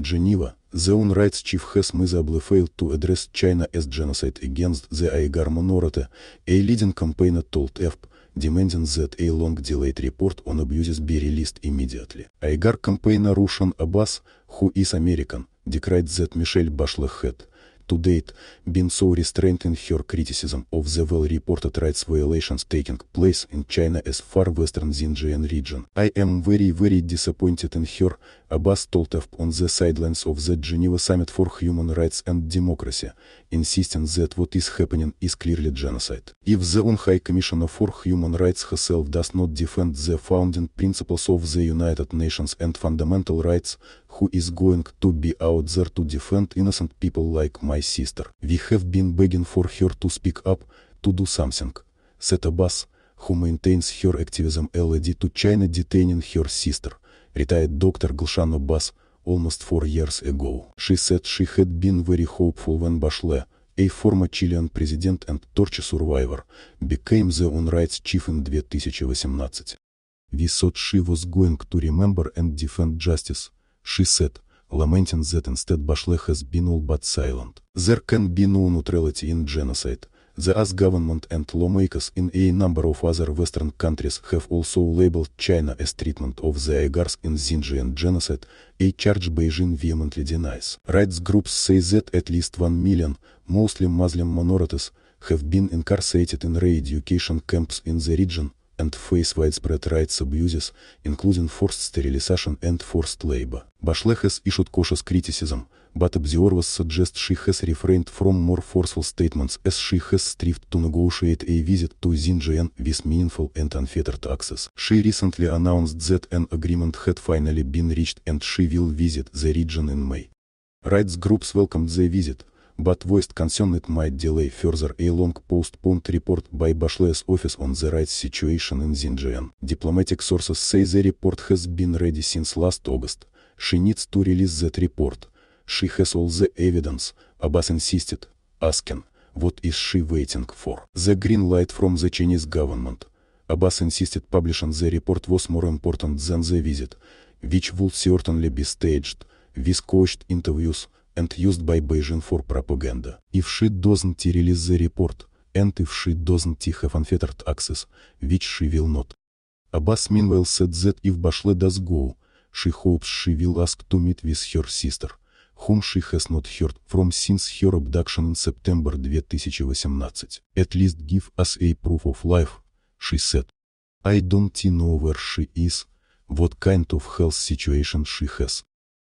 Geneva, the UN rights chief has miserably failed to address China as genocide against the Aigar minority, a leading campaigner told EFP, demanding that a long-delayed report on abuses be released immediately. Aigar campaigner Russian Abbas, who is American, decried that Michelle Bachelet had, to date, been so restrained in her criticism of the well-reported rights violations taking place in China as far western Xinjiang region. I am very very disappointed in her, Abbas Toltev on the sidelines of the Geneva Summit for Human Rights and Democracy, insisting that what is happening is clearly genocide. If the UN High Commissioner for Human Rights herself does not defend the founding principles of the United Nations and fundamental rights, who is going to be out there to defend innocent people like my sister? We have been begging for her to speak up, to do something, said Abbas, who maintains her activism LED to China detaining her sister. retired doctor Gulshan Abbas, almost four years ago. She said she had been very hopeful when Bachelet, a former Chilean president and torture survivor, became the UN rights chief in 2018. We thought she was going to remember and defend justice, she said, lamenting that instead Bachelet has been all but silent. There can be no neutrality in genocide, The US government and lawmakers in a number of other Western countries have also labeled China's treatment of the Uyghurs in Xinjiang genocide, a charge Beijing vehemently denies. Rights groups say that at least one million, mostly Muslim minorities, have been incarcerated in re-education camps in the region, and face widespread rights abuses, including forced sterilization and forced labor. Bachelet has issued cautious criticism, but observers suggest she has refrained from more forceful statements as she has strived to negotiate a visit to Xinjiang with meaningful and unfettered access. She recently announced that an agreement had finally been reached and she will visit the region in May. Rights groups welcomed the visit, But voiced concern it might delay further a long postponed report by Bashle's office on the rights situation in Xinjiang. Diplomatic sources say the report has been ready since last August. She needs to release that report. She has all the evidence, Abbas insisted, asking, what is she waiting for? The green light from the Chinese government. Abbas insisted publishing the report was more important than the visit, which would certainly be staged, with coached interviews, and used by Beijing for propaganda. If she doesn't release the report, and if she doesn't have unfettered access, which she will not. Abbas meanwhile said that if Bashle does go, she hopes she will ask to meet with her sister, whom she has not heard from since her abduction in September 2018. At least give us a proof of life, she said. I don't know where she is, what kind of health situation she has.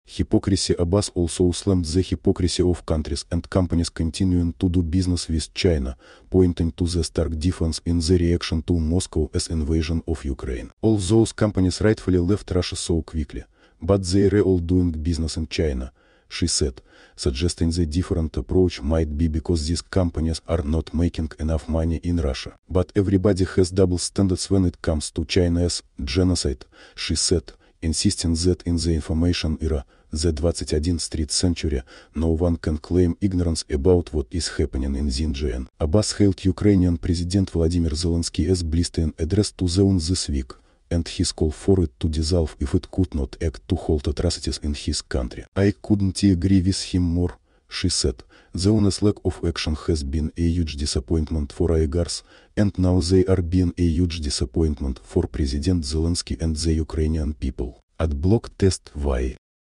Hypocrisy Abbas also slammed the hypocrisy of countries and companies continuing to do business with China, pointing to the stark difference in the reaction to Moscow's invasion of Ukraine. All those companies rightfully left Russia so quickly, but they are all doing business in China, she said, suggesting the different approach might be because these companies are not making enough money in Russia. But everybody has double standards when it comes to China's genocide, she said, insisting that in the information era, the 21 Street Century, no one can claim ignorance about what is happening in Xinjiang. Abbas hailed Ukrainian President Vladimir Zelensky as blistering address to the UN this week, and his call for it to dissolve if it could not act to halt atrocities in his country. I couldn't agree with him more, she said. The UN's lack of action has been a huge disappointment for IGARS, and now they are being a huge disappointment for President Zelensky and the Ukrainian people. At block test why.